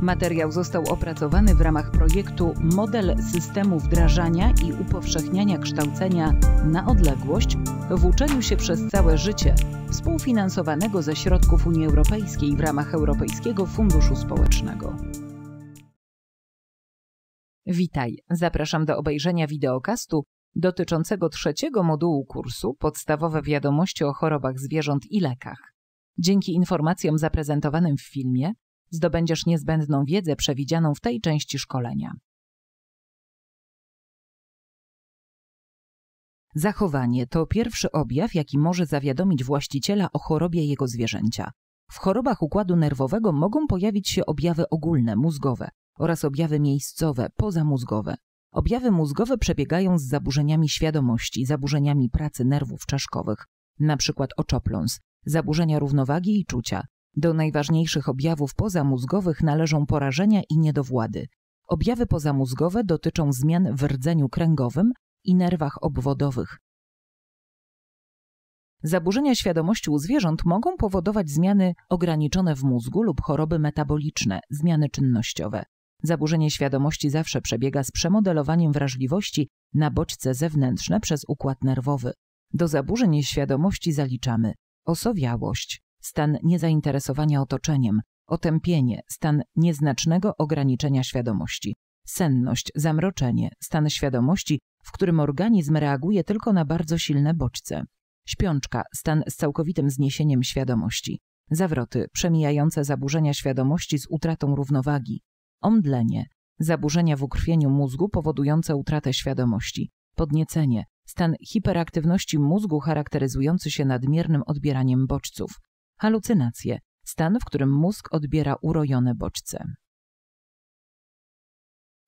Materiał został opracowany w ramach projektu Model systemu wdrażania i upowszechniania kształcenia na odległość w uczeniu się przez całe życie, współfinansowanego ze środków Unii Europejskiej w ramach Europejskiego Funduszu Społecznego. Witaj, zapraszam do obejrzenia wideokastu dotyczącego trzeciego modułu kursu Podstawowe wiadomości o chorobach zwierząt i lekach. Dzięki informacjom zaprezentowanym w filmie zdobędziesz niezbędną wiedzę przewidzianą w tej części szkolenia. Zachowanie to pierwszy objaw, jaki może zawiadomić właściciela o chorobie jego zwierzęcia. W chorobach układu nerwowego mogą pojawić się objawy ogólne, mózgowe oraz objawy miejscowe, pozamózgowe. Objawy mózgowe przebiegają z zaburzeniami świadomości, zaburzeniami pracy nerwów czaszkowych, np. oczopląs, zaburzenia równowagi i czucia, do najważniejszych objawów pozamózgowych należą porażenia i niedowłady. Objawy pozamózgowe dotyczą zmian w rdzeniu kręgowym i nerwach obwodowych. Zaburzenia świadomości u zwierząt mogą powodować zmiany ograniczone w mózgu lub choroby metaboliczne, zmiany czynnościowe. Zaburzenie świadomości zawsze przebiega z przemodelowaniem wrażliwości na bodźce zewnętrzne przez układ nerwowy. Do zaburzeń świadomości zaliczamy osowiałość, stan niezainteresowania otoczeniem, otępienie, stan nieznacznego ograniczenia świadomości, senność, zamroczenie, stan świadomości, w którym organizm reaguje tylko na bardzo silne bodźce, śpiączka, stan z całkowitym zniesieniem świadomości, zawroty, przemijające zaburzenia świadomości z utratą równowagi, omdlenie, zaburzenia w ukrwieniu mózgu powodujące utratę świadomości, podniecenie, stan hiperaktywności mózgu charakteryzujący się nadmiernym odbieraniem bodźców, halucynacje, stan, w którym mózg odbiera urojone bodźce.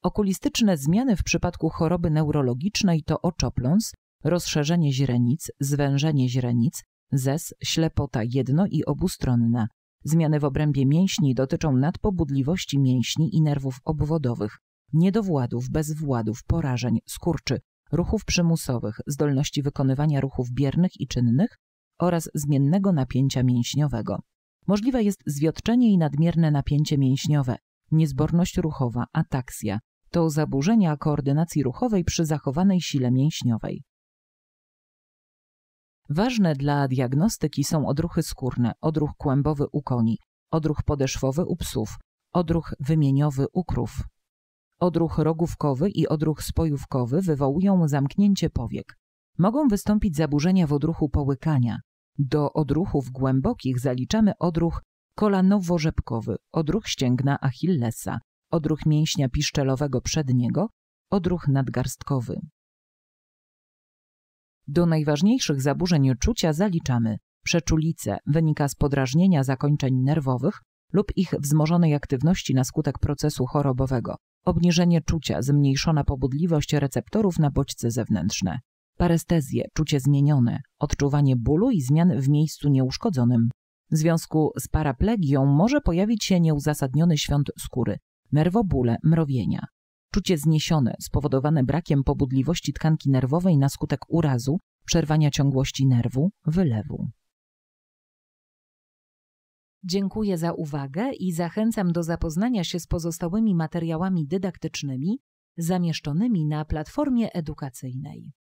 Okulistyczne zmiany w przypadku choroby neurologicznej to oczopląs, rozszerzenie źrenic, zwężenie źrenic, zes, ślepota jedno i obustronna. Zmiany w obrębie mięśni dotyczą nadpobudliwości mięśni i nerwów obwodowych, niedowładów, bezwładów, porażeń, skurczy, ruchów przymusowych, zdolności wykonywania ruchów biernych i czynnych, oraz zmiennego napięcia mięśniowego. Możliwe jest zwiotczenie i nadmierne napięcie mięśniowe, niezborność ruchowa, ataksja. To zaburzenia koordynacji ruchowej przy zachowanej sile mięśniowej. Ważne dla diagnostyki są odruchy skórne, odruch kłębowy u koni, odruch podeszwowy u psów, odruch wymieniowy u krów. Odruch rogówkowy i odruch spojówkowy wywołują zamknięcie powiek. Mogą wystąpić zaburzenia w odruchu połykania, do odruchów głębokich zaliczamy odruch kolanowo-rzepkowy, odruch ścięgna Achillesa, odruch mięśnia piszczelowego przedniego, odruch nadgarstkowy. Do najważniejszych zaburzeń czucia zaliczamy przeczulice, wynika z podrażnienia zakończeń nerwowych lub ich wzmożonej aktywności na skutek procesu chorobowego, obniżenie czucia, zmniejszona pobudliwość receptorów na bodźce zewnętrzne parestezję, czucie zmienione, odczuwanie bólu i zmian w miejscu nieuszkodzonym. W związku z paraplegią może pojawić się nieuzasadniony świąt skóry, nerwobóle, mrowienia. Czucie zniesione, spowodowane brakiem pobudliwości tkanki nerwowej na skutek urazu, przerwania ciągłości nerwu, wylewu. Dziękuję za uwagę i zachęcam do zapoznania się z pozostałymi materiałami dydaktycznymi zamieszczonymi na platformie edukacyjnej.